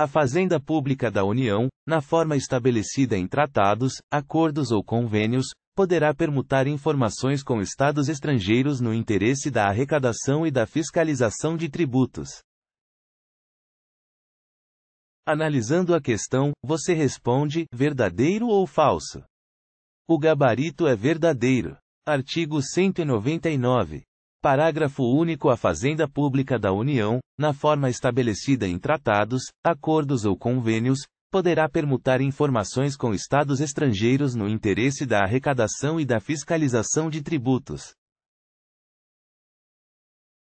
A Fazenda Pública da União, na forma estabelecida em tratados, acordos ou convênios, poderá permutar informações com estados estrangeiros no interesse da arrecadação e da fiscalização de tributos. Analisando a questão, você responde: verdadeiro ou falso? O gabarito é verdadeiro. Artigo 199. Parágrafo único. A Fazenda Pública da União, na forma estabelecida em tratados, acordos ou convênios, poderá permutar informações com estados estrangeiros no interesse da arrecadação e da fiscalização de tributos.